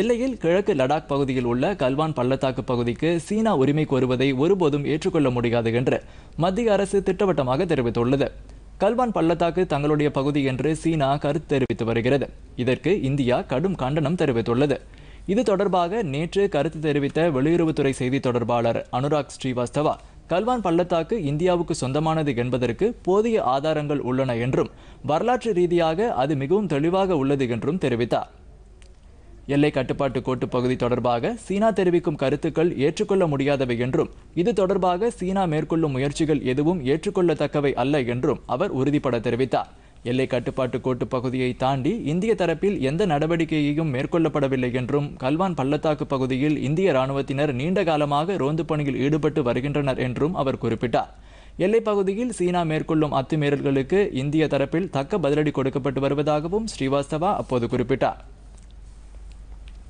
எல்லையில் கிழக்கு லடாக் பகுதியில் உள்ள கல்வான் பள்ளத்தாக்கு பகுதிக்கு சீனா உரிமை கோருவதை ஒருபோதும் ஏற்றுக்கொள்ள முடியாது என்று மத்திய அரசு திட்டவட்டமாக தெரிவித்துள்ளது கல்வான் பள்ளத்தாக்கு தங்களுடைய பகுதி என்று சீனா கருத்து தெரிவித்து வருகிறது இதற்கு இந்தியா கடும் கண்டனம் தெரிவித்துள்ளது இது தொடர்பாக நேற்று கருத்து தெரிவித்த வெளியுறவுத்துறை செய்தி தொடர்பாளர் அனுராக் ஸ்ரீவாஸ்தவா கல்வான் பள்ளத்தாக்கு இந்தியாவுக்கு சொந்தமானது என்பதற்கு போதிய ஆதாரங்கள் உள்ளன என்றும் வரலாற்று ரீதியாக அது மிகவும் தெளிவாக உள்ளது என்றும் தெரிவித்தார் எல்லை கட்டுப்பாட்டு கோட்டு பகுதி தொடர்பாக சீனா தெரிவிக்கும் கருத்துக்கள் ஏற்றுக்கொள்ள முடியாதவை என்றும் இது தொடர்பாக சீனா மேற்கொள்ளும் முயற்சிகள் எதுவும் ஏற்றுக்கொள்ளத்தக்கவை அல்ல என்றும் அவர் உறுதிபட தெரிவித்தார் எல்லை கட்டுப்பாட்டு கோட்டு பகுதியை தாண்டி இந்திய தரப்பில் எந்த நடவடிக்கையையும் மேற்கொள்ளப்படவில்லை என்றும் கல்வான் பள்ளத்தாக்கு பகுதியில் இந்திய ராணுவத்தினர் நீண்ட காலமாக ரோந்து பணியில் ஈடுபட்டு வருகின்றனர் என்றும் அவர் குறிப்பிட்டார் எல்லைப்பகுதியில் சீனா மேற்கொள்ளும் அத்துமீறல்களுக்கு இந்திய தரப்பில் தக்க பதிலடி கொடுக்கப்பட்டு வருவதாகவும் ஸ்ரீவாஸ்தவா அப்போது குறிப்பிட்டார்